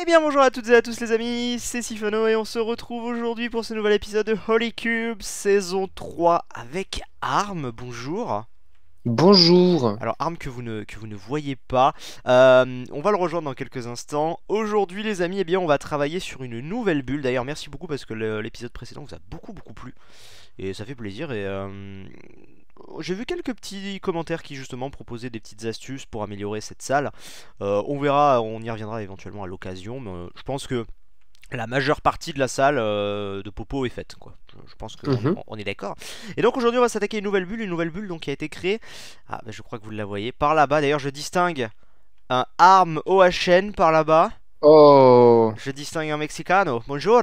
Eh bien bonjour à toutes et à tous les amis, c'est Siphano et on se retrouve aujourd'hui pour ce nouvel épisode de Holy Cube saison 3 avec Arm, bonjour Bonjour Alors Arm que vous ne, que vous ne voyez pas, euh, on va le rejoindre dans quelques instants. Aujourd'hui les amis, eh bien on va travailler sur une nouvelle bulle, d'ailleurs merci beaucoup parce que l'épisode précédent vous a beaucoup beaucoup plu et ça fait plaisir et euh, j'ai vu quelques petits commentaires qui justement proposaient des petites astuces pour améliorer cette salle. Euh, on verra, on y reviendra éventuellement à l'occasion, mais euh, je pense que la majeure partie de la salle euh, de Popo est faite. Quoi. Je, pense qu'on mhm. on est d'accord. Et donc aujourd'hui on va s'attaquer à une nouvelle bulle, une nouvelle bulle donc, qui a été créée, ah, bah, je crois que vous la voyez, par là-bas. D'ailleurs je distingue un arm OHN par là-bas. Oh Je distingue un Mexicano. Bonjour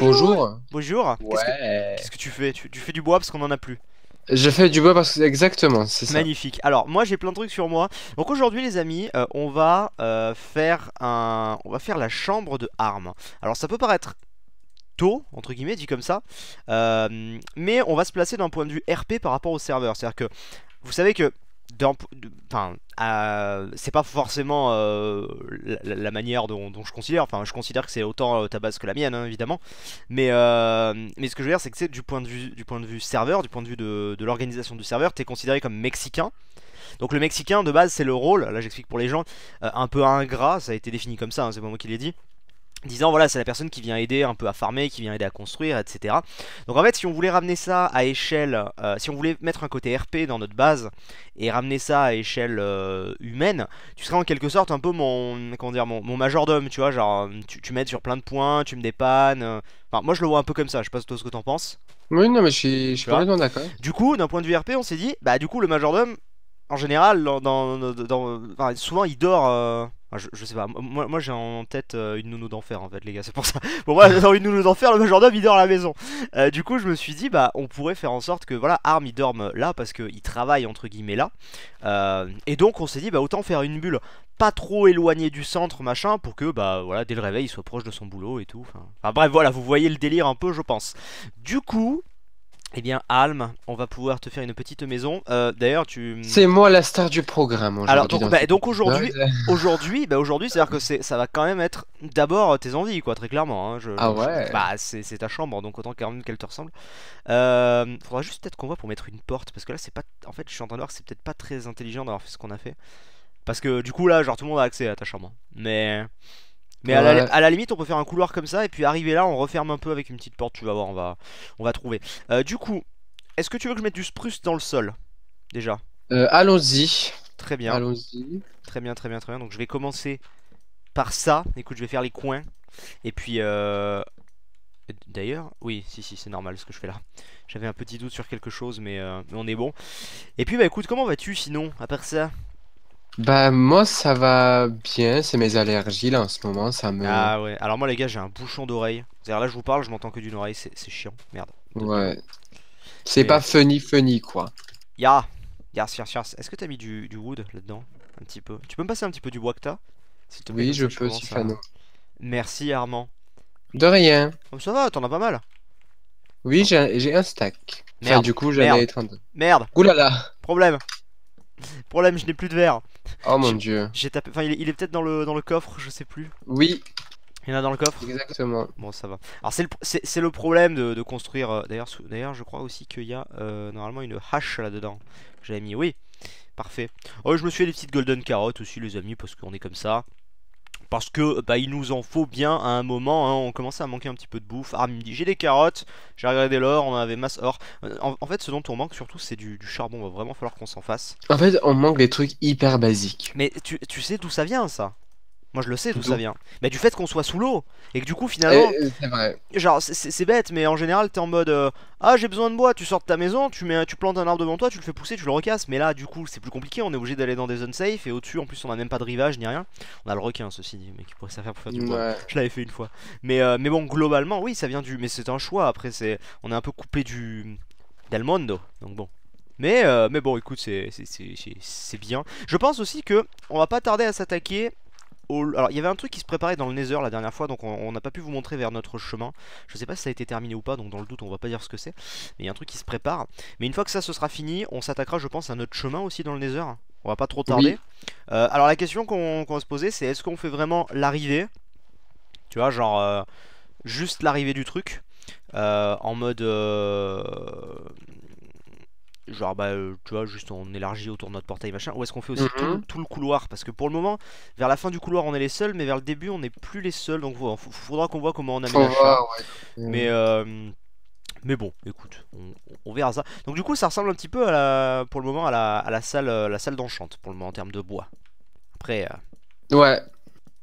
Bonjour Bonjour Qu'est-ce que tu fais tu fais du bois parce qu'on en a plus. Je fais du bois parce que exactement, c'est ça. Magnifique. Alors moi j'ai plein de trucs sur moi. Donc aujourd'hui les amis, euh, on va euh, faire un, on va faire la chambre de armes. Alors ça peut paraître tôt entre guillemets dit comme ça, euh, mais on va se placer d'un point de vue RP par rapport au serveur. C'est-à-dire que vous savez que enfin, c'est pas forcément euh, la, manière dont, je considère. Enfin, je considère que c'est autant euh, ta base que la mienne, hein, évidemment. Mais, euh, mais ce que je veux dire, c'est que c'est du point de vue, du point de vue serveur, du point de vue de, l'organisation du serveur, t'es considéré comme mexicain. Donc le mexicain de base, c'est le rôle. Là, j'explique pour les gens, un peu ingrat. Ça a été défini comme ça. Hein, c'est pas moi qui l'ai dit disant voilà c'est la personne qui vient aider un peu à farmer, qui vient aider à construire, etc. Donc en fait si on voulait ramener ça à échelle, euh, si on voulait mettre un côté RP dans notre base et ramener ça à échelle euh, humaine, tu serais en quelque sorte un peu mon comment dire mon, majordome, tu vois, genre euh, tu, tu m'aides sur plein de points, tu me dépannes. Enfin moi je le vois un peu comme ça, je sais pas toi ce que t'en penses. Oui non mais je suis, je suis d'accord. Du coup d'un point de vue RP on s'est dit bah du coup le majordome en général souvent il dort ah, je, sais pas, moi, j'ai en tête euh, une nounou d'enfer en fait, les gars, c'est pour ça. Bon, moi, dans une nounou d'enfer, le majordome il dort à la maison. Euh, du coup, je me suis dit, bah, on pourrait faire en sorte que, voilà, Arm il dorme là parce qu'il travaille entre guillemets là. Euh, et donc, on s'est dit, bah, autant faire une bulle pas trop éloignée du centre, machin, pour que, bah, voilà, dès le réveil, il soit proche de son boulot et tout. enfin bref, voilà, vous voyez le délire un peu, je pense. Du coup, eh bien, Alm, on va pouvoir te faire une petite maison. Euh, d'ailleurs, tu. C'est moi la star du programme. Alors donc, bah, donc aujourd'hui, aujourd'hui, bah, aujourd'hui, c'est à dire que ça va quand même être d'abord tes envies, quoi, très clairement. Hein. ah ouais. bah, c'est ta chambre, donc autant qu'elle te ressemble. Euh, faudra juste peut-être qu'on voit pour mettre une porte, parce que là, c'est pas. En fait, je suis en train de voir que c'est peut-être pas très intelligent d'avoir fait ce qu'on a fait, parce que du coup là, genre tout le monde a accès à ta chambre, hein. mais. Mais à la, limite, on peut faire un couloir comme ça et puis arriver là, on referme un peu avec une petite porte. Tu vas voir, on va, on va trouver. Euh, du coup, est-ce que tu veux que je mette du spruce dans le sol déjà euh, Allons-y. Très bien. Allons-y. Très bien, très bien, très bien. Donc je vais commencer par ça. Écoute, je vais faire les coins. Et puis, euh, d'ailleurs, oui, si, si, c'est normal ce que je fais là. J'avais un petit doute sur quelque chose, mais, on est bon. Et puis, bah écoute, comment vas-tu sinon, à part ça bah moi ça va bien, c'est mes allergies là en ce moment, ça me... Ah ouais, alors moi les gars j'ai un bouchon d'oreille. cest là je vous parle, je m'entends que d'une oreille, c'est chiant, merde. Ouais. C'est pas funny funny quoi. Ya, ya, ya, ya. Est-ce que t'as mis du, du wood là-dedans Un petit peu. Tu peux me passer un petit peu du bois que t'as Oui, je peux, Sifano. Merci Armand. De rien. Comme oh, ça va, t'en as pas mal. Oui, j'ai un, un stack. Merde. du coup Merde. Oulala. Problème. Problème, je n'ai plus de verre. Oh mon dieu. J'ai tapé. Enfin, il est, peut-être dans le, dans le coffre, je sais plus. Oui. Il y en a dans le coffre Exactement. Bon, ça va. Alors, c'est le, c'est, le problème de, construire. Euh, d'ailleurs, d'ailleurs, je crois aussi qu'il y a euh, normalement une hache là-dedans. J'avais mis, oui. Parfait. Oh, je me suis fait des petites golden carottes aussi, les amis, parce qu'on est comme ça parce que bah, il nous en faut bien à un moment, hein, on commençait à manquer un petit peu de bouffe. Ah, il me dit j'ai des carottes, j'ai regardé l'or, on avait masse or. Euh, en, fait ce dont on manque surtout c'est du, du, charbon, va vraiment falloir qu'on s'en fasse. En fait on manque des trucs hyper basiques. Mais tu, tu sais d'où ça vient ça moi, je le sais d'où ça vient. Mais du fait qu'on soit sous l'eau. Et que du coup, finalement. C'est vrai. Genre, c'est bête, mais en général, t'es en mode euh, Ah, j'ai besoin de bois, tu sors de ta maison, tu, mets, tu plantes un arbre devant toi, tu le fais pousser, tu le recasses. Mais là, du coup, c'est plus compliqué, on est obligé d'aller dans des zones safe. Et au-dessus, en plus, on a même pas de rivage ni rien. On a le requin, ceci dit, mais qui pourrait faire pour faire du bois. Je l'avais fait une fois. Mais, euh, mais bon, globalement, oui, ça vient du. Mais c'est un choix. Après, c'est on est un peu coupé du. Del Mondo. Donc bon. Mais, euh, mais bon, écoute, c'est bien. Je pense aussi que on va pas tarder à s'attaquer alors, il y avait un truc qui se préparait dans le Nether la dernière fois, donc on n'a pas pu vous montrer vers notre chemin. Je sais pas si ça a été terminé ou pas, donc dans le doute, on va pas dire ce que c'est. Mais il y a un truc qui se prépare. Mais une fois que ça, ce sera fini, on s'attaquera, je pense, à notre chemin aussi dans le Nether. On va pas trop tarder. Euh, alors, la question qu'on va se poser, c'est est-ce qu'on fait vraiment l'arrivée Tu vois, genre, euh, juste l'arrivée du truc euh, en mode genre bah euh, tu vois juste on élargit autour de notre portail machin ou est-ce qu'on fait aussi mhm. tout, le couloir parce que pour le moment vers la fin du couloir on est les seuls mais vers le début on n'est plus les seuls donc il faudra qu'on voit comment on aménage mais mhm. euh, mais bon écoute on, verra ça donc du coup ça ressemble un petit peu à la, pour le moment à la, à la salle euh, la salle d'enchante pour le moment en termes de bois après ouais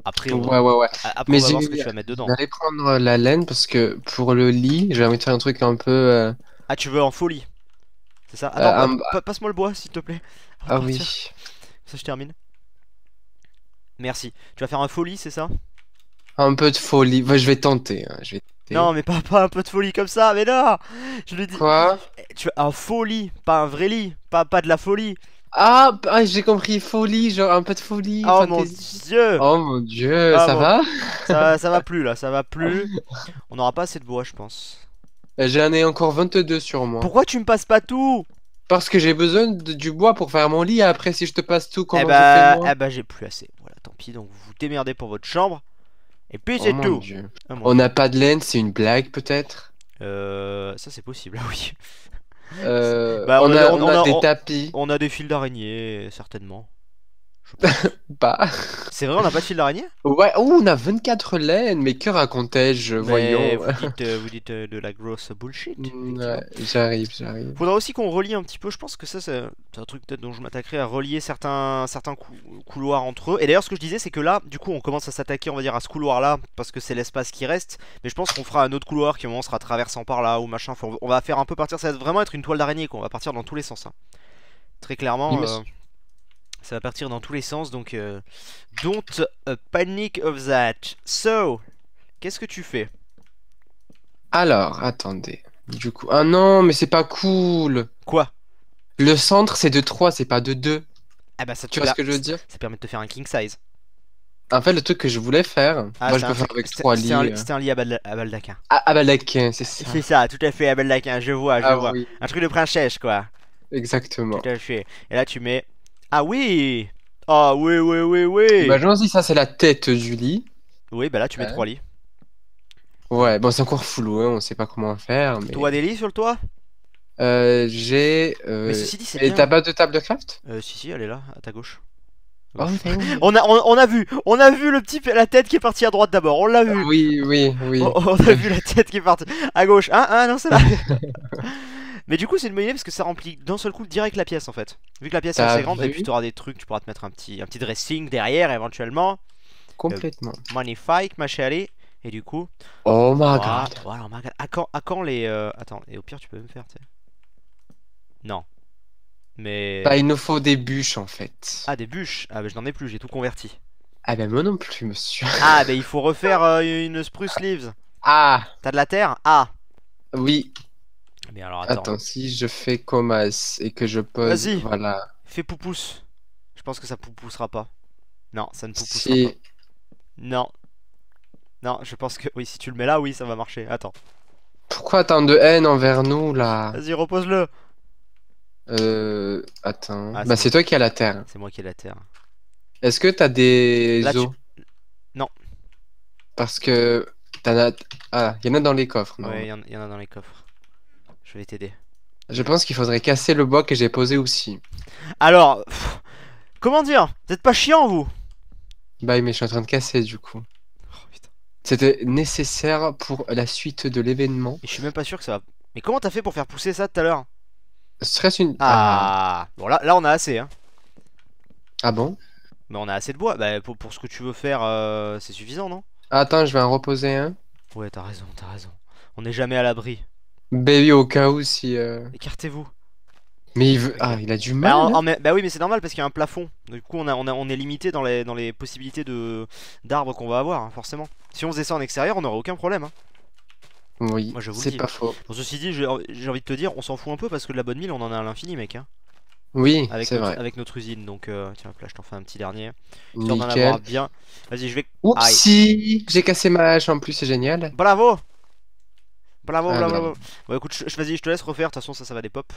après, on... ouais, va voir ce que tu vas mettre dedans. prendre la laine parce que pour le lit, j'ai envie de faire un truc un peu. Ah, tu veux en folie c'est ça. Euh, passe-moi le bois, s'il te plaît. Ah oui. Ça, je termine. Merci. Tu vas faire un folie, c'est ça Un peu de folie. je vais tenter. Hein, je vais Non, mais pas, un peu de folie comme ça, mais non Je lui dis. Quoi eh, Tu as un folie, pas un vrai lit, pas, de la folie. Ah, bah, j'ai compris, folie, genre un peu de folie. Oh mon dieu Oh mon dieu, ah ça, va ça, ça va plus là, ça va plus. On n'aura pas assez de bois, je pense. Euh, j'en ai encore 22 sur moi. Pourquoi tu me passes pas tout Parce que j'ai besoin du bois pour faire mon lit. Après, si je te passe tout, comment eh bah, eh bah, j'ai plus assez. Voilà, tant pis. Donc, vous vous démerdez pour votre chambre. Et puis, c'est oh, tout. Ah, on n'a pas de laine, c'est une blague, peut-être Euh. Ça, c'est possible, oui. Euh, bah, on, a, on, a, des tapis. On a des fils d'araignée, certainement. bah. C'est vrai, on n'a pas de fil d'araignée Ouais, oh, on a 24 laines, mais que racontais-je Voyons. Vous dites, euh, euh, de la grosse bullshit. Ouais, j'arrive, j'arrive. Faudra aussi qu'on relie un petit peu, je pense que ça, c'est un truc peut-être dont je m'attaquerai à relier certains, certains couloirs entre eux. Et d'ailleurs, ce que je disais, c'est que là, du coup, on commence à s'attaquer, on va dire, à ce couloir-là, parce que c'est l'espace qui reste. Mais je pense qu'on fera un autre couloir qui, au moment, sera traversant par là ou machin. on va faire un peu partir, ça va vraiment être une toile d'araignée, qu'on va partir dans tous les sens. Hein. Très clairement ça va partir dans tous les sens, donc euh, don't euh, panic of that. So, qu'est-ce que tu fais Alors, attendez. Du coup, ah non, mais c'est pas cool. Quoi Le centre, c'est de 3, c'est pas de 2. Ah bah ça te Tu vois ce que je veux dire Ça permet de te faire un king size. En fait, le truc que je voulais faire, ah, moi je peux faire avec trois lits. C'était un, lit à, à Baldaquin. Ah Baldaquin, c'est ça. C'est ça, tout à fait, à Baldaquin, je vois, je ah vois. Un truc de princesse, quoi. Exactement. Tout à fait. Et là, tu mets ah oui Ah oui, oui, oui, oui Bah, je ça, c'est la tête du lit. Oui, bah là, tu mets trois lits. Ouais, bon, c'est encore flou, hein, on sait pas comment faire. Mais... Toi, des lits sur le toit euh, J'ai. Euh... Mais ceci dit, c'est. Et ta base de table de craft euh, Si, si, elle est là, à ta gauche. Ah on, a, on, a vu, on a vu le petit, la tête qui est partie à droite d'abord, on l'a vu. oui, oui, oui. On, a vu la tête qui est partie à gauche. Ah, ah non, c'est là. Mais du coup, c'est une bonne parce que ça remplit d'un seul coup direct la pièce en fait. Vu que la pièce est assez grande, et puis tu auras des trucs, tu pourras te mettre un petit, un petit dressing derrière éventuellement. Complètement. Euh, magnifique, ma Et du coup. Oh my god. Voilà, quand, les. Euh, attends, et au pire, tu peux me faire, tu sais. Non. Mais. Bah, il nous faut des bûches en fait. Ah, des bûches Ah, bah, je n'en ai plus, j'ai tout converti. Ah, bah, moi non plus, monsieur. Ah, bah, il faut refaire euh, une spruce leaves. Ah T'as de la terre Ah Oui. Mais attends. si je fais comas et que je pose. Vas-y. Voilà. Fais poupousse. Je pense que ça poupoussera pas. Non, ça ne poupoussera si... pas. Non. Non, je pense que. Oui, si tu le mets là, oui, ça va marcher. Attends. Pourquoi tant de haine envers nous là Vas-y, repose-le. Euh. Attends. Ah, bah, c'est toi qui as la terre. C'est moi qui ai la terre. Est-ce que t'as des os Non. Parce que. t'as. Ah, il y en a dans les coffres, Ouais, il y en a dans les coffres. Je vais t'aider. Je pense qu'il faudrait casser le bois que j'ai posé aussi. Alors, comment dire Vous êtes pas chiant, vous Bah, mais je suis en train de casser du coup. Oh, C'était nécessaire pour la suite de l'événement. Et je suis même pas sûr que ça va. Mais comment t'as fait pour faire pousser ça tout à l'heure Ce serait une. Ah, ah. Bon, là, là, on a assez, hein. Ah bon Mais on a assez de bois. Bah, pour, ce que tu veux faire, euh, c'est suffisant, non Attends, je vais en reposer un. Hein. Ouais, t'as raison, t'as raison. On n'est jamais à l'abri. Baby ben au cas où si. Euh. Écartez-vous. Mais il veut. Ah, il a du bah, mal. Hein. Bah, oui, mais c'est normal parce qu'il y a un plafond. Du coup, on, a, on, est limité dans les, dans les possibilités de d'arbres qu'on va avoir, hein, forcément. Si on faisait ça en extérieur, on n'aurait aucun problème. Hein. Oui, Moi, je vous c'est pas faux. ceci dit, j'ai envie de te dire, on s'en fout un peu parce que de la bonne mille, on en a à l'infini, mec. Oui, avec notre, vrai. Avec notre usine, donc euh, tiens, là, je t'en fais un petit dernier. En bien. Vas-y, je vais. Oupsi, j'ai cassé ma hache en plus, c'est génial. Bravo. Ah, bon, écoute, je, vas-y, je te laisse refaire. De toute façon, ça, ça va des pop.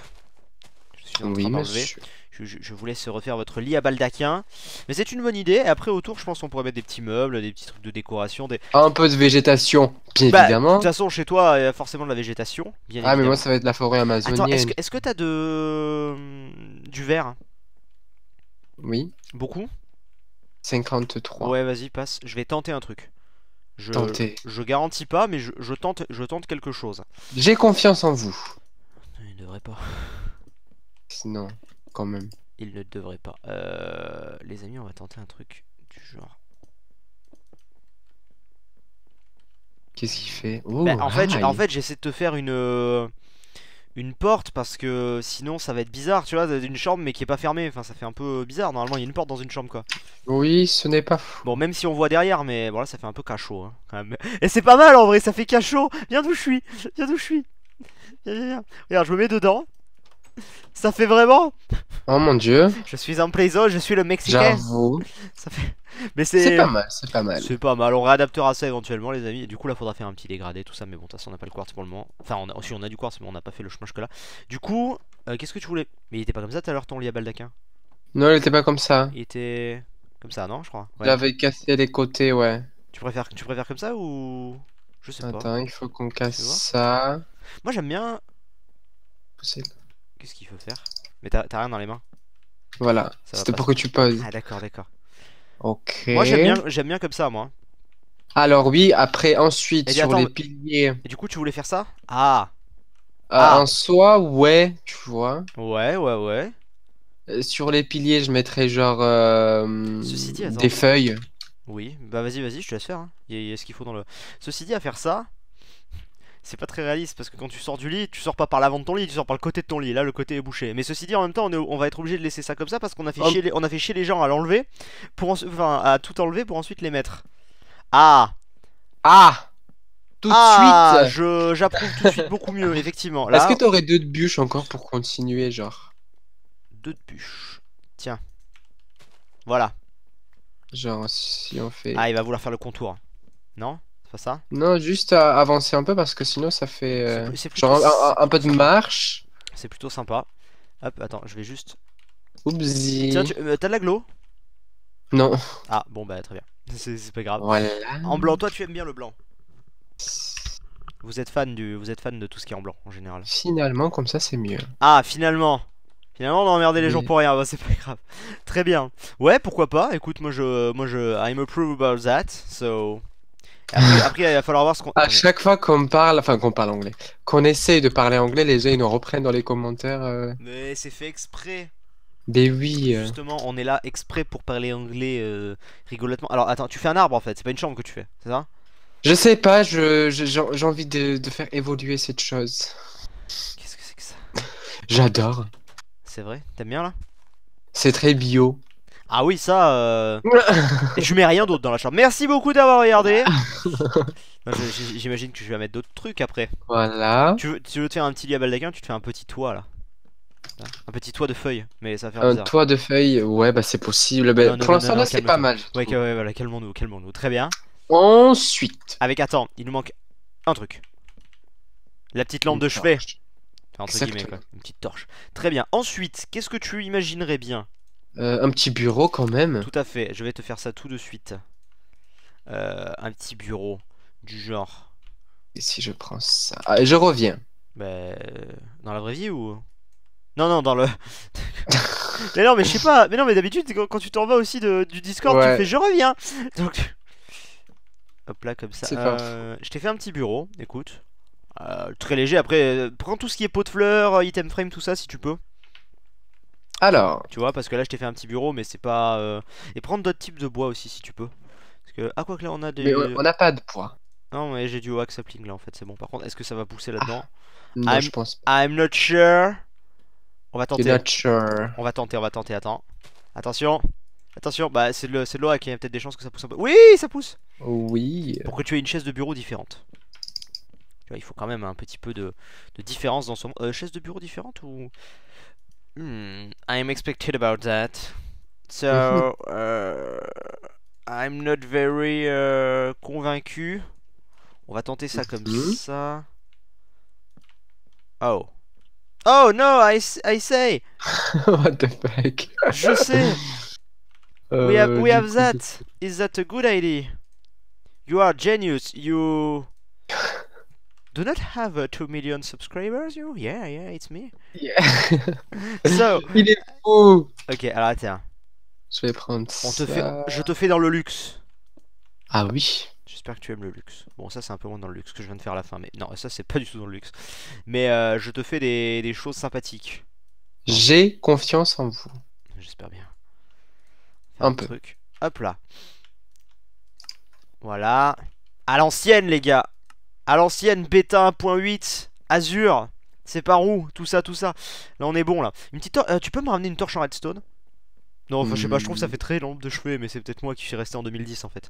Je suis en je, je, je, vous laisse refaire votre lit à baldaquin. Mais c'est une bonne idée. Et après, autour, je pense qu'on pourrait mettre des petits meubles, des petits trucs de décoration. Des... Un peu de végétation, bien bah, évidemment. De toute façon, chez toi, il y a forcément de la végétation. ah, mais moi, ça va être la forêt amazonienne. est-ce que t'as as de... Euh, du verre Oui. Beaucoup 53. Ouais, vas-y, passe. Je vais tenter un truc. Je, garantis pas, mais je, tente, je tente quelque chose. J'ai confiance en vous. Il ne devrait pas. Sinon, quand même. Il ne devrait pas. Euh, les amis, on va tenter un truc du genre. Qu'est-ce qu'il fait bah, oh, En fait, ah, fait j'essaie de te faire une. Euh, une porte parce que sinon ça va être bizarre, tu vois, d'une chambre mais qui est pas fermée. Enfin, ça fait un peu euh, bizarre. Normalement, il y a une porte dans une chambre quoi. Oui, ce n'est pas fou. Bon, même si on voit derrière, mais bon là, ça fait un peu cachot hein, quand même. Et c'est pas mal en vrai, ça fait cachot. Viens d'où je suis, viens d'où je suis. Viens, viens, viens. Regarde, je me mets dedans. Ça fait vraiment. Oh mon dieu. Je suis un plaisant, je suis le mexicain. Ça fait mais c'est pas mal, c'est pas mal. C'est pas mal. On réadaptera ça éventuellement, les amis. Du coup, là, faudra faire un petit dégradé, tout ça. Mais bon, de toute façon, on n'a pas le quartz pour le moment. Enfin, on a... si on a du quartz, mais on n'a pas fait le chemin jusque là. Du coup, euh, qu'est-ce que tu voulais Mais il était pas comme ça tout à l'heure ton lit à baldaquin. Non, il était pas comme ça. Il était comme ça, non, je crois. Il avait cassé les côtés, ouais. Tu préfères, tu préfères comme ça ou je sais pas. Attends, il faut qu'on casse ça. Moi, j'aime bien. Qu'est-ce qu'il faut faire Mais t'as rien dans les mains. Voilà. C'était pour que tu poses. Ah d'accord, d'accord. Ok. Moi j'aime bien, j'aime bien comme ça, moi. Alors oui, après ensuite sur les piliers. Et du coup, tu voulais faire ça Ah, euh, ah. En soi, ouais, tu vois. Ouais, ouais, ouais. Euh, sur les piliers, je mettrais genre euh, Ceci dit, des feuilles. Oui, bah vas-y, vas-y, je te laisse faire. hein. il y a ce qu'il faut dans le. Ceci dit, à faire ça, c'est pas très réaliste parce que quand tu sors du lit, tu sors pas par l'avant de ton lit, tu sors par le côté de ton lit. Là, le côté est bouché. Mais ceci dit, en même temps, on, va être obligé de laisser ça comme ça parce qu'on a, fait ah. chier les, a les gens à l'enlever, pour enfin, à tout enlever pour ensuite les mettre. Ah Ah tout de ah, suite J'approuve tout de suite beaucoup mieux, effectivement. Est-ce que t'aurais deux de bûches encore pour continuer, genre Deux de bûches. Tiens. Voilà. Genre, si on fait. Ah, il va vouloir faire le contour. Non ça Non, juste avancer un peu parce que sinon ça fait euh, genre un, peu de marche. C'est plutôt sympa. Hop, attends, je vais juste. Oupsie. Tiens, euh, t'as de la glow Non. Ah bon bah très bien. C'est pas grave. En blanc, toi tu aimes bien le blanc. Vous êtes fan du, vous êtes fan de tout ce qui est en blanc en général. Finalement, comme ça, c'est mieux. Ah, finalement. Finalement, on a emmerdé les gens pour rien. Bah, c'est pas grave. Très bien. Ouais, pourquoi pas. Écoute, moi je, moi je, I'm approve about that. So. Après, il va falloir voir ce qu'on. À chaque fois qu'on parle, enfin qu'on parle anglais, qu'on essaye de parler anglais, les gens ils nous reprennent dans les commentaires. Euh. Mais c'est fait exprès. Mais ben oui. Euh. Justement, on est là exprès pour parler anglais euh, rigolotement. Alors attends, tu fais un arbre en fait, c'est pas une chambre que tu fais, c'est ça Je sais pas, j'ai envie de, de faire évoluer cette chose. Qu'est-ce que c'est que ça J'adore. C'est vrai T'aimes bien là C'est très bio. Ah oui, ça. Euh... je mets rien d'autre dans la chambre. Merci beaucoup d'avoir regardé. J'imagine que je vais mettre d'autres trucs après. Voilà. Tu veux, te faire un petit lit Tu te fais un petit toit là. Un petit toit de feuilles, mais ça fait un bizarre. toit de feuilles, ouais, bah c'est possible. Bah, pour l'instant, c'est pas mal. Ouais, ouais, voilà, calmons-nous, calmons-nous. Très bien. Ensuite. Avec, attends, il nous manque un truc. La petite lampe de chevet. Enfin, entre guillemets, quoi. Une petite torche. Très bien. Ensuite, qu'est-ce que tu imaginerais bien euh, un petit bureau quand même. Tout à fait, je vais te faire ça tout de suite. Euh, un petit bureau du genre. Et si je prends ça ah, Je reviens. Bah, dans la vraie vie ou Non, non, dans le. mais non, mais je sais pas. Mais non, mais d'habitude, quand, tu t'en vas aussi de, du Discord, tu fais je reviens. Donc. Hop là, comme ça. je t'ai fait un petit bureau, écoute. très léger. Après, prends tout ce qui est pot de fleurs, item frame, tout ça si tu peux. Alors. Tu vois, parce que là, je t'ai fait un petit bureau, mais c'est pas. Euh, et prendre d'autres types de bois aussi, si tu peux. Parce que. Ah, quoi que là, on a des. Mais on n'a pas de bois. Non, mais j'ai du wax sapling là, en fait, c'est bon. Par contre, est-ce que ça va pousser là-dedans ah, Non, je pense pas. I'm not sure. On va tenter. not sure. On va tenter, on va tenter, attends. Attention. Attention, bah c'est de le- c'est de hein, qui a peut-être des chances que ça pousse un peu. Oui, ça pousse Oui. Pour que tu aies une chaise de bureau différente. il faut quand même un petit peu de, de différence dans son. Euh, chaise de bureau différente ou. Hmm, I'm expected about that. So, uh, I'm not very uh, convaincu. On va tenter ça comme mm-hmm. ça. Oh. Oh no, I, I say. What the fuck? Je sais. Uh, we have we have that. Is that a good idea? You are genius. You do not have uh, 2 million subscribers, you? Yeah, yeah, it's me. Yeah. so, Il est fou. Ok, alors tiens. Je vais prendre On Te fait... Je te fais dans le luxe. Ah oui. J'espère que tu aimes le luxe. Bon, ça c'est un peu moins dans le luxe que je viens de faire à la fin, mais non, ça c'est pas du tout dans le luxe. Mais euh, je te fais des, choses sympathiques. J'ai confiance en vous. J'espère bien. un peu. Truc. Hop là. Voilà. À l'ancienne, les gars à l'ancienne, bêta 1.8, Azure, c'est par où Tout ça, tout ça. Là, on est bon, là. Une petite euh, tu peux me ramener une torche en redstone non, enfin, je sais pas, je trouve que ça hmm. fait très long de cheveux, mais c'est peut-être moi qui suis resté en 2010 en fait.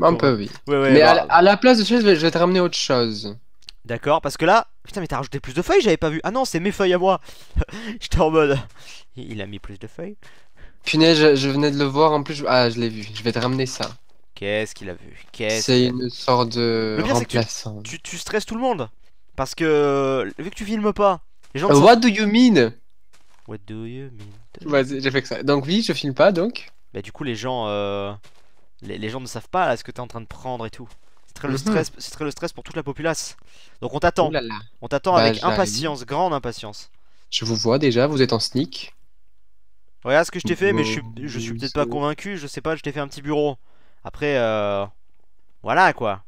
un euh, peu, oui. mais bah à, la, place de ça, je vais te ramener autre chose. D'accord, parce que là, putain, mais t'as rajouté plus de feuilles, j'avais pas vu. Ah non, c'est mes feuilles à moi. J'étais en mode. Il a mis plus de feuilles. Punaise, je, venais de le voir en plus. Ah, je l'ai vu, je vais te ramener ça. Qu'est-ce qu'il a vu Qu'est-ce C'est une sorte de Le c'est que tu- stresses tout le monde. Parce que euh, vu que tu filmes pas, les gens. Euh, what do you mean What do you mean Vas-y, j'ai fait ça. Donc oui, je filme pas, donc. Bah du coup les gens, euh, les, gens ne savent pas ce que t'es en train de prendre et tout. C'est très le mm-hmm. stress, c'est très le stress pour toute la populace. Donc on t'attend, on t'attend bah, avec impatience, grande impatience. Je vous vois déjà, vous êtes en sneak. Regarde ce que je t'ai fait, mais je suis peut-être pas convaincu. Je sais pas, je t'ai fait un petit bureau. Après, euh, voilà quoi.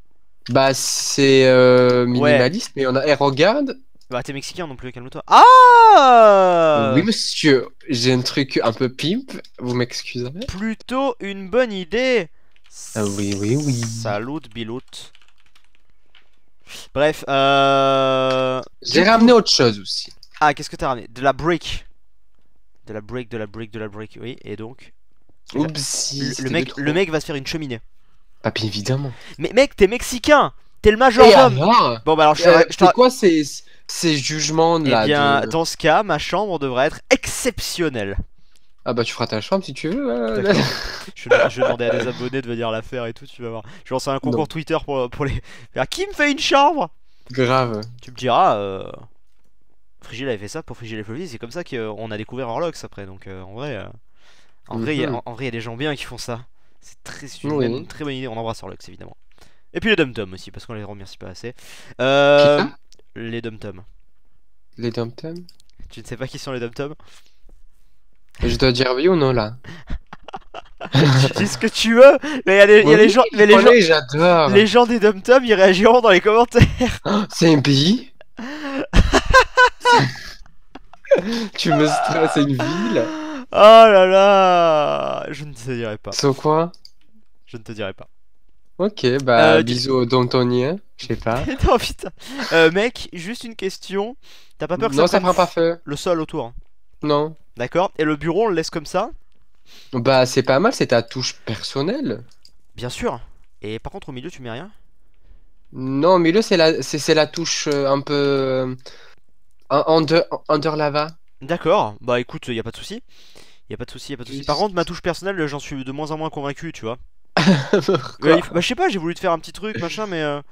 Bah, c'est euh, minimaliste, mais on a. Eh, regarde. Bah, t'es mexicain non plus, calme-toi. Ah Oui, monsieur, j'ai un truc un peu pimp, vous m'excuserez Plutôt une bonne idée ah, Oui, oui, oui. Salut, bilout. Bref, euh. J'ai ramené autre chose aussi. Ah, qu'est-ce que t'as ramené De la brick. De la brick, de la brick, de la brick, oui, et donc le, mec, le mec va se faire une cheminée. Ah, bien évidemment. Mais mec, t'es mexicain T'es le major eh, homme Bon, bah alors je te. c'est eh, quoi ces, ces jugements eh bien, dans ce cas, ma chambre devrait être exceptionnelle. Ah bah tu feras ta chambre si tu veux. Euh, je, vais, demander à des abonnés de venir la faire et tout, tu vas voir. Je vais lancer un concours Twitter pour, pour les... Ah, qui me fait une chambre Grave. Tu me diras... Euh... Frigil avait fait ça pour Frigil et Fluffy, c'est comme ça qu'on a découvert Horlox après, donc euh, en vrai... Euh, Mhm. En, vrai, il y a des gens bien qui font ça. C'est très, une, très bonne idée. On embrasse Orlux, évidemment. Et puis les Dom aussi, parce qu'on les remercie pas assez. Euh, les Dom Les Dom Tu ne sais pas qui sont les Dom Je dois dire oui ou non là tu dis ce que tu veux, mais il y a les gens, mais les oh, gens, les gens des Dom ils réagiront dans les commentaires. Oh, c'est un pays. tu me stresses, c'est une ville. Oh là là Je ne te dirai pas. Sur quoi Je ne te dirai pas. Ok, bah euh, bisous Dantonien, je sais pas. putain. Euh, mec, juste une question. T'as pas peur que ça, prenne pas feu Le sol autour. Hein non. D'accord. Et le bureau, on le laisse comme ça Bah c'est pas mal, c'est ta touche personnelle. Bien sûr. Et par contre au milieu, tu mets rien Non, au milieu c'est la, c'est, la touche euh, un peu under, euh, under lava. D'accord, bah écoute, il a pas de souci. Il a pas de souci, y a pas de souci. Par contre, ma touche personnelle, j'en suis de moins en moins convaincu, tu vois. bah, je sais pas, j'ai voulu te faire un petit truc, machin, mais euh,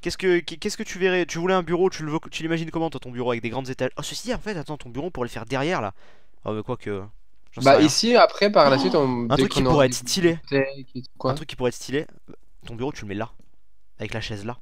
qu'est-ce que qu'est-ce que tu verrais Tu voulais un bureau, tu le l'imagines comment toi ton bureau avec des grandes étages Oh ceci en fait, attends, ton bureau pour le faire derrière là. Oh mais quoi que Bah ici après par la suite on un truc qui pourrait être stylé. un truc qui pourrait être stylé. Ton bureau tu le mets là avec la chaise là.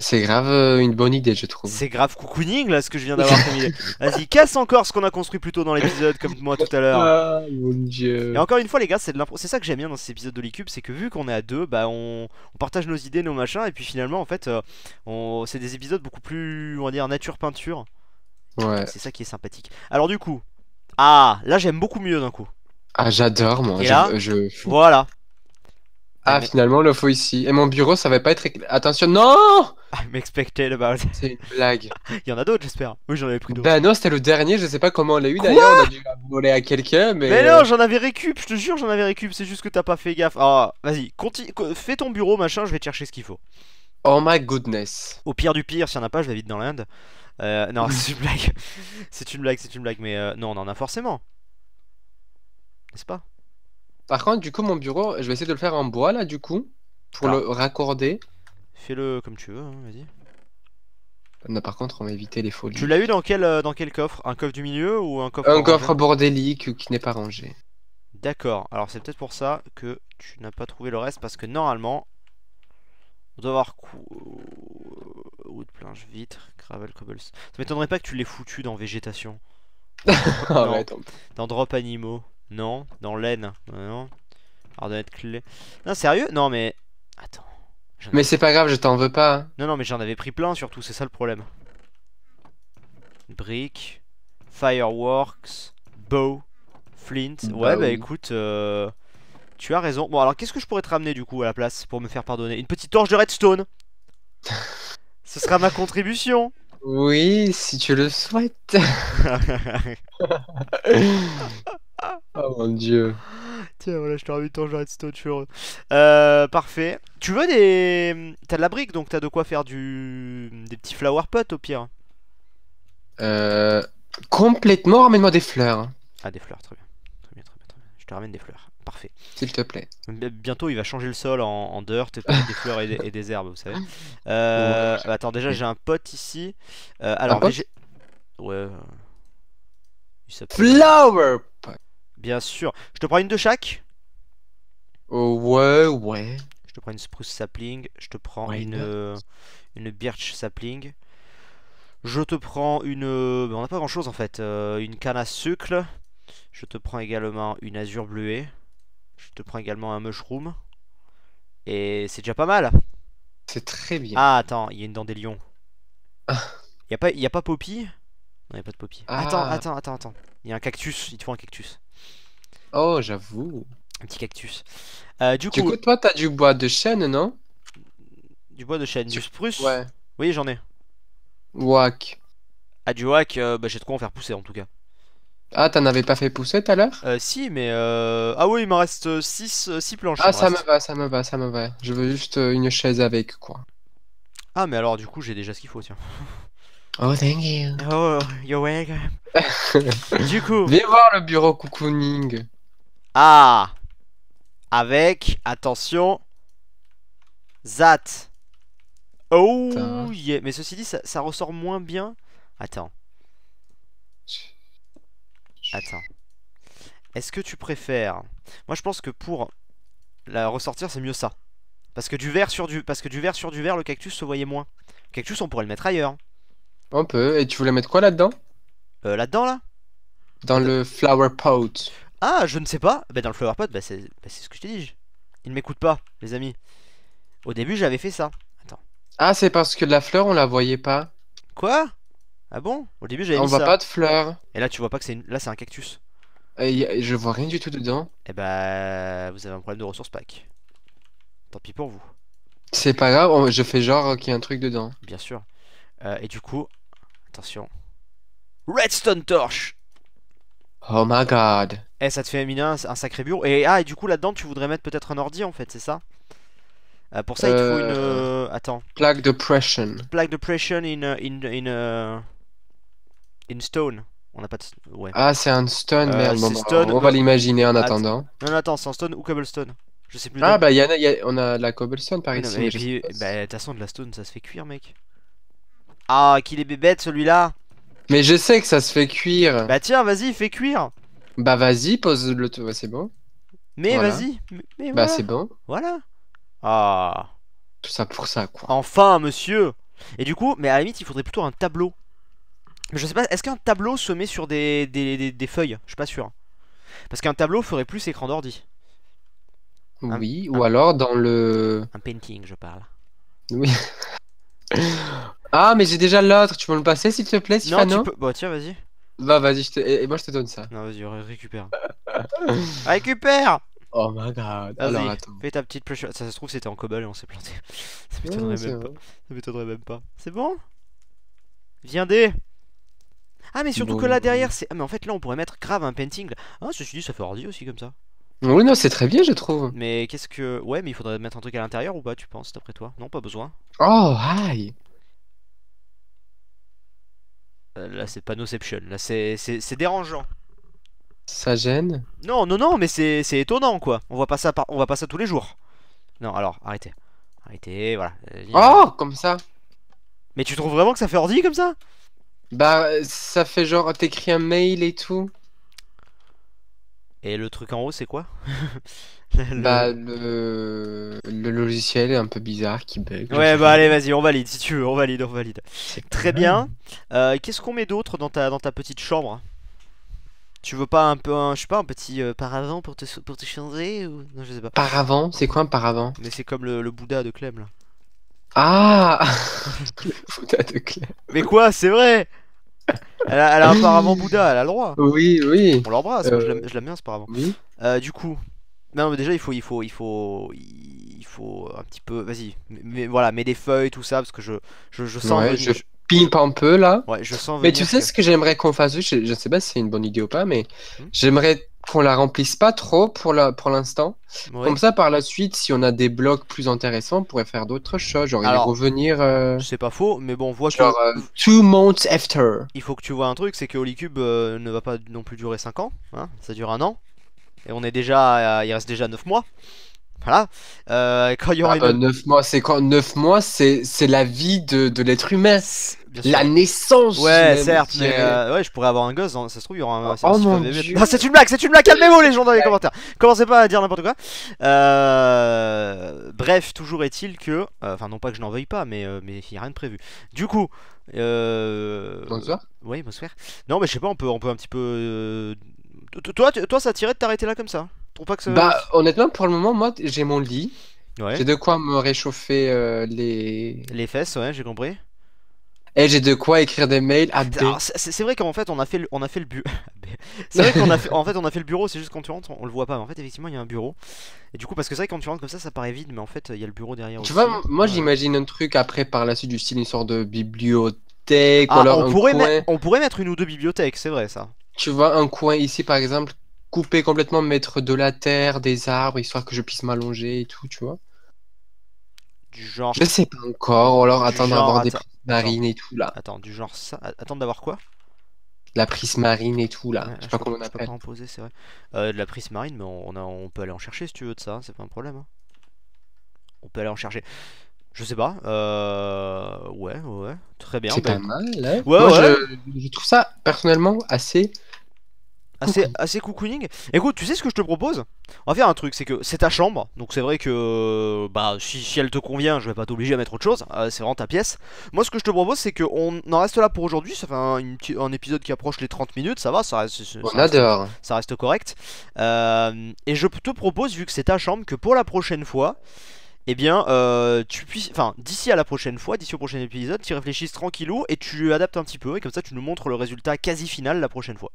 C'est grave euh, une bonne idée, je trouve. C'est grave cocooning là ce que je viens d'avoir comme idée. Vas-y, casse encore ce qu'on a construit plus tôt dans l'épisode, comme moi tout à l'heure. Ah, Et encore une fois, les gars, c'est C'est ça que j'aime bien dans ces épisodes de l'Icube, c'est que vu qu'on est à deux, bah on... partage nos idées, nos machins, et puis finalement, en fait, euh, on... c'est des épisodes beaucoup plus, on va dire, nature-peinture. Ouais. C'est ça qui est sympathique. Alors, du coup, ah, là j'aime beaucoup mieux d'un coup. Ah, j'adore moi. Et je... Voilà. Ah, ah finalement, le faux ici. Et mon bureau, ça va pas être. Attention, non I'm expected about. C'est une blague. Il y en a d'autres, j'espère. Oui, j'en avais pris d'autres. Bah non, c'était le dernier, je sais pas comment on l'a eu d'ailleurs. On a dû la voler à quelqu'un, mais. Mais non, euh, j'en avais récup, je te jure, j'en avais récup, c'est juste que t'as pas fait gaffe. Ah, vas-y, continue, fais ton bureau, machin, je vais te chercher ce qu'il faut. Oh my goodness. Au pire du pire, s'il y en a pas, je vais vite dans l'Inde. Euh, non, c'est une blague. c'est une blague, c'est une blague, mais euh, non, on en a forcément. N'est-ce pas Par contre, du coup, mon bureau, je vais essayer de le faire en bois là, du coup, pour ah. le raccorder. Fais-le comme tu veux, hein, vas-y. par contre, on va éviter les folies. Tu l'as eu dans quel, euh, dans quel coffre Un coffre du milieu ou un coffre Un coffre bordélique qui n'est pas rangé. D'accord, alors c'est peut-être pour ça que tu n'as pas trouvé le reste parce que normalement, on doit avoir euh, wood, planche, vitre, gravel, cobbles. Ça m'étonnerait pas que tu l'aies foutu dans végétation. Ah dans drop animaux, non. Dans laine, non. clé. Non, sérieux Non, mais. Attends. Mais c'est pas grave, je t'en veux pas. Hein. Non, non, mais j'en avais pris plein surtout, c'est ça le problème. Brick, Fireworks, Bow, Flint. Ouais, bah, écoute, euh, tu as raison. Bon, alors qu'est-ce que je pourrais te ramener du coup à la place pour me faire pardonner Une petite torche de redstone Ce sera ma contribution Oui, si tu le souhaites Oh mon dieu. Tiens, voilà, je te remets ton jeu de je euh, parfait. Tu veux des. T'as de la brique, donc t'as de quoi faire du. des petits flower pots au pire. Euh. Complètement, ramène-moi des fleurs. Ah, des fleurs, très bien. Très bien, très bien, Je te ramène des fleurs. Parfait. S'il te plaît. Bientôt, il va changer le sol en, dirt et des fleurs et des, herbes, vous savez. Euh, attends, déjà, j'ai un pot ici. Euh, alors, un Ouais. Il Flower pot Bien sûr. Je te prends une de chaque oh, Ouais, ouais. Je te prends une spruce sapling. Je te prends une, euh, une birch sapling. Je te prends une. Euh, on n'a pas grand chose en fait. une canne à sucre. Je te prends également une Azur bleuée. Je te prends également un mushroom. Et c'est déjà pas mal. C'est très bien. Ah, attends, il y a une dent des lions. Il ah. n'y a, pas, y a pas Poppy Non, il a pas de Poppy. Ah. Attends, attends, attends, attends. Il y a un cactus, il te faut un cactus. Oh, j'avoue. Un petit cactus. Euh, du, coup... toi, t'as du bois de chêne, non Du bois de chêne, du, spruce Ouais. Oui, j'en ai. Wack. Ah, du wack, euh, bah, j'ai trop en faire pousser en tout cas. Ah, t'en avais pas fait pousser tout à l'heure euh, Si, mais. Ah, oui, il me reste 6 six, planches. Ah, ça me va, ça me va, ça me va. Je veux juste une chaise avec, quoi. Ah, mais alors, du coup, j'ai déjà ce qu'il faut, tiens. Oh, thank you. Oh, you're welcome. du coup. Viens voir le bureau cocooning. Ah Avec, attention, Zat. Oh Mais ceci dit, ça, ressort moins bien. Attends. Attends. Est-ce que tu préfères Moi, je pense que pour la ressortir, c'est mieux ça. Parce que du vert sur du, parce que du vert sur du vert, le cactus se voyait moins. Le cactus, on pourrait le mettre ailleurs. On peut. Et tu voulais mettre quoi là-dedans euh, Là-dedans, là, -dedans, là dans le flower pot. Ah, je ne sais pas. Bah, dans le flowerpot bah, bah, c'est ce que je te dis. Il ne m'écoute pas, les amis. Au début, j'avais fait ça. Attends. Ah, c'est parce que la fleur, on la voyait pas. Quoi Ah bon Au début, j'avais ça. On voit pas de fleur. Et là, tu vois pas que c'est une... là, c'est un cactus. Et je vois rien du tout dedans. Eh bah, vous avez un problème de ressources pack. Tant pis pour vous. C'est pas grave, je fais genre qu'il y a un truc dedans. Bien sûr. Euh, et du coup, attention. Redstone Torch Oh my god eh, ça te fait miner un, sacré bureau. Et ah, et du coup, là-dedans, tu voudrais mettre peut-être un ordi en fait, c'est ça euh, Pour ça, il te faut une. Euh, euh, attends. Plaque de pression. Plaque de pression in. in, in, in stone. On n'a pas de. Ouais. Ah, c'est un stone, merde. on va l'imaginer en attendant. Non, non, attends, c'est un stone ou cobblestone. Je sais plus. Ah, bah, y en a, on a de la cobblestone par ici. bah, de toute façon, de la stone, ça se fait cuire, mec. Ah, qu'il est bébête celui-là Mais je sais que ça se fait cuire. Bah, tiens, vas-y, fais cuire bah vas-y, pose le... tout, c'est bon. Mais vas-y. Mais, Bah c'est bon. Voilà. Ah. Tout ça pour ça, quoi. Enfin, monsieur. Et du coup, mais à la limite, il faudrait plutôt un tableau. Mais je sais pas, est-ce qu'un tableau se met sur des, des, feuilles Je suis pas sûr. Parce qu'un tableau ferait plus écran d'ordi. Oui, ou alors dans le. Un painting, je parle. Oui. ah, mais j'ai déjà l'autre. Tu peux me le passer, s'il te plaît, Sifano Non, tu peux... Bon, bah, tiens, vas-y. Bah vas-y, et moi je te donne ça. Non, vas-y, récupère. Ah, récupère Oh my god. Alors attends. Fais ta petite pressure. Ça, se trouve, c'était en cobalt et on s'est planté. Ça m'étonnerait même, pas. Ça m'étonnerait même pas. C'est bon Viens des Ah, mais surtout que là derrière, c'est. Ah, mais en fait, là, on pourrait mettre grave un painting. je me suis dit, ça fait ordi aussi comme ça. Oui, non, c'est très bien, je trouve. Mais qu'est-ce que. Ouais, mais il faudrait mettre un truc à l'intérieur ou pas, tu penses, d'après toi Non, pas besoin. Oh, hi euh, là, c'est pas noception. Là, c'est dérangeant. Ça gêne Non, non, non, mais c'est étonnant, quoi. On voit pas ça, on voit pas ça tous les jours. Non, alors, arrêtez. Arrêtez, voilà. Euh, oh, comme ça Mais tu trouves vraiment que ça fait ordi, comme ça Bah, ça fait genre, t'écris un mail et tout. Et le truc en haut, c'est quoi le... Bah, le... logiciel est un peu bizarre qui bug. Ouais, bah allez, vas-y, on valide si tu veux, on valide, on valide. Très bien. Euh, qu'est-ce qu'on met d'autre dans ta, dans ta petite chambre tu veux pas un peu je sais pas, un petit euh, paravent pour te, pour te changer ou... Non, je sais pas. Paravent C'est quoi un paravent Mais c'est comme le, Bouddha de Clem, là. Ah Le Bouddha de Clem. Mais quoi, c'est vrai elle a, un paravent Bouddha, elle a le droit. Oui, oui. On l'embrasse, je je l'aime bien ce paravent. Oui. Euh, du coup, non, mais déjà, il faut, il faut, il faut, il faut un petit peu. Vas-y, mais voilà, mets des feuilles, tout ça, parce que je, je, je sens. Ouais, je pimpe un peu là. je sens. Mais tu sais ce que j'aimerais qu'on fasse je, sais pas si c'est une bonne idée ou pas, mais hmm j'aimerais qu'on la remplisse pas trop pour la, pour l'instant. Comme ça, par la suite, si on a des blocs plus intéressants, on pourrait faire d'autres choses, genre Alors, revenir. Euh... C'est pas faux, mais bon, on voit que. Euh, two months after. Il faut que tu vois un truc, c'est que holy cube euh, ne va pas non plus durer 5 ans. Hein ça dure un an. Et on est déjà, il reste déjà 9 mois. Voilà. Euh, quand il y aura 9 ah, euh, mois, c'est quand 9 mois, c'est la vie de, l'être humain. La naissance. Ouais, certes, euh, ouais, je pourrais avoir un gosse, hein. ça se trouve, il y aura un. Oh, ah, c'est une blague, c'est une blague, calmez-vous les gens dans les commentaires. Commencez pas à dire n'importe quoi. Euh, bref, toujours est-il que. Enfin, non pas que je n'en veuille pas, mais mais il n'y a rien de prévu. Du coup. Bonsoir. Oui, bonsoir. Non, mais je sais pas, on peut, on peut un petit peu toi, toi, ça tirait de t'arrêter là comme ça pas que Bah, honnêtement, pour le moment, moi, j'ai mon lit. Ouais. J'ai de quoi me réchauffer euh, les... Les fesses, ouais, j'ai compris. Et j'ai de quoi écrire des mails à C'est vrai qu'en fait, on a fait le, on a fait le bureau. c'est vrai qu'on fait, en fait, on a fait le bureau, c'est juste quand tu rentres, on, le voit pas. Mais en fait, effectivement, il y a un bureau. Et du coup, parce que c'est vrai, quand tu rentres comme ça, ça paraît vide, mais en fait, il y a le bureau derrière. Tu vois, moi, j'imagine un truc après par la suite du style, une sorte de bibliothèque. Ah, ou alors on pourrait mettre une ou deux bibliothèques, c'est vrai ça tu vois, un coin ici, par exemple, couper complètement, mettre de la terre, des arbres, histoire que je puisse m'allonger et tout, tu vois. Du genre. Je sais pas encore, alors attendre d'avoir des prises marines et tout là. Attends, du genre ça. Attendre d'avoir quoi La prise marine et tout là. je sais pas comment on appelle. c'est vrai. Euh, de la prise marine, mais on, a, on peut aller en chercher si tu veux de ça, hein, c'est pas un problème. Hein. On peut aller en chercher. Je sais pas. Euh, ouais, ouais. Très bien. C'est ben pas mal. Hein. je trouve ça personnellement assez Assez, assez cocooning. Écoute, tu sais ce que je te propose On va faire un truc, c'est que c'est ta chambre, donc c'est vrai que bah si, elle te convient, je vais pas t'obliger à mettre autre chose, euh, c'est vraiment ta pièce. Moi ce que je te propose c'est qu'on en reste là pour aujourd'hui, ça fait un, épisode qui approche les 30 minutes, ça va, ça reste, ça correct. Euh, et je te propose, vu que c'est ta chambre, que pour la prochaine fois, eh bien, euh, tu puisses, enfin, d'ici à la prochaine fois, d'ici au prochain épisode, tu réfléchisses tranquillou et tu adaptes un petit peu, et comme ça, tu nous montres le résultat quasi final la prochaine fois.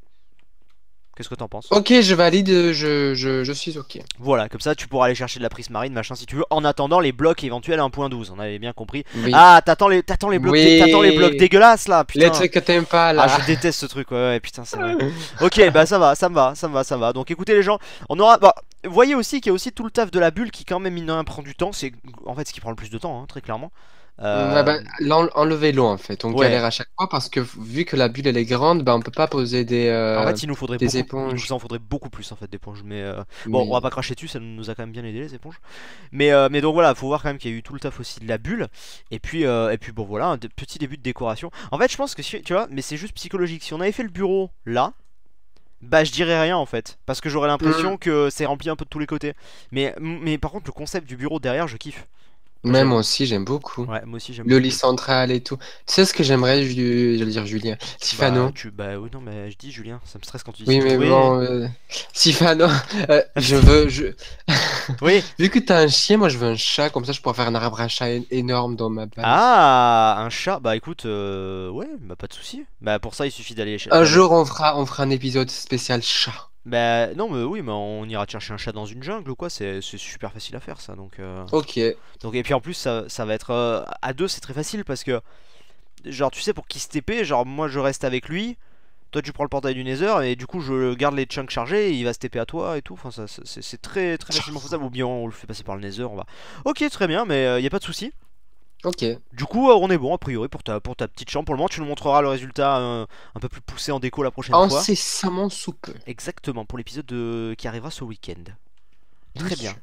Qu'est-ce que t'en penses Ok, je valide, je, je, suis ok. Voilà, comme ça tu pourras aller chercher de la prise marine, machin si tu veux, en attendant les blocs éventuels à 1.12, on avait bien compris. Ah, t'attends les, les blocs, les blocs dégueulasses là, putain. Les trucs que t'aimes pas là. Ah, je déteste ce truc, ouais, ouais putain, c'est vrai. ok, bah ça va, ça me va, ça me va, ça va. Donc écoutez les gens, on aura. Bah, voyez aussi qu'il y a aussi tout le taf de la bulle qui, quand même, mine prend du temps. C'est en fait ce qui prend le plus de temps, hein, très clairement. Euh, ah ben, Enlever l'eau en, en fait. On galère à chaque fois parce que vu que la bulle elle est grande, bah, on peut pas poser des. Euh, en fait, il nous faudrait des éponges. en faudrait beaucoup plus en fait d'éponges. Mais euh, bon, on va pas cracher dessus, ça nous a quand même bien aidé les éponges. Mais, mais donc voilà, faut voir quand même qu'il y a eu tout le taf aussi de la bulle. Et puis, et puis bon, voilà, un petit début de décoration. En fait, je pense que tu vois, mais c'est juste psychologique. Si on avait fait le bureau là, bah je dirais rien en fait parce que j'aurais l'impression mmh. que c'est rempli un peu de tous les côtés mais mais par contre le concept du bureau derrière je kiffe moi aussi, j'aime beaucoup. Ouais, moi aussi, j'aime Le lit central et tout. Tu sais ce que j'aimerais, je dire Julien. Sifano. Bah, bah, oui, non, mais je dis Julien, ça me stresse quand tu dis Oui, mais bon. Euh, Sifano, euh, je veux. Je... Oui. Vu que t'as un chien, moi je veux un chat, comme ça je pourrais faire un arbre à chat énorme dans ma base. Ah, un chat. Bah écoute, euh, ouais, bah pas de souci. Bah pour ça, il suffit d'aller chez. Un jour, on fera, on fera un épisode spécial chat. Bah non mais oui mais on ira chercher un chat dans une jungle ou quoi c'est super facile à faire ça donc euh. Ok donc et puis en plus ça, ça va être euh, à deux c'est très facile parce que genre tu sais pour qui se TP genre moi je reste avec lui toi tu prends le portail du Nether et du coup je garde les chunks chargés et il va se TP à toi et tout enfin ça c'est très très facilement faisable ou bien on le fait passer par le Nether on va Ok très bien mais il euh, a pas de souci Ok. Du coup, euh, on est bon a priori pour ta, pour ta petite chambre. Pour le moment, tu nous montreras le résultat euh, un peu plus poussé en déco la prochaine fois. Incessamment mon Exactement, pour l'épisode euh, qui arrivera ce week-end. Très bien.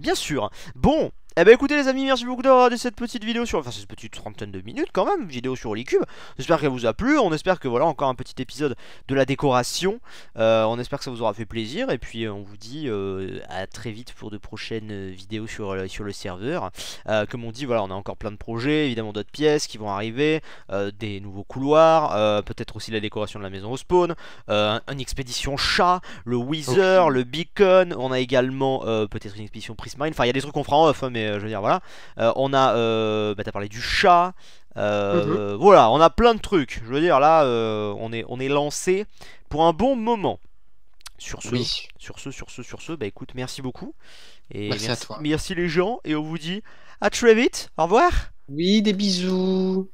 Bien sûr. Bon, eh ben écoutez les amis, merci beaucoup d'avoir regardé cette petite vidéo sur... Enfin cette petite trentaine de minutes quand même, vidéo sur l'icube. J'espère qu'elle vous a plu, on espère que voilà encore un petit épisode de la décoration. Euh, on espère que ça vous aura fait plaisir et puis euh, on vous dit euh, à très vite pour de prochaines vidéos sur, sur le serveur. comme on dit, voilà on a encore plein de projets, évidemment d'autres pièces qui vont arriver, des nouveaux couloirs, peut-être aussi la décoration de la maison au spawn, une expédition chat, le Weezer, le beacon, on a également peut-être une expédition prismarine enfin il y a des trucs qu'on fera en off hein, mais... Euh, je veux dire, voilà. Euh, on a. Euh, bah, t'as parlé du chat. Mhm. Voilà, on a plein de trucs. Je veux dire, là, on est, on est lancé pour un bon moment. Sur ce, sur ce, sur ce, sur ce, bah écoute, merci beaucoup. Et merci, merci les gens, et on vous dit à très vite. Au revoir. Oui, des bisous.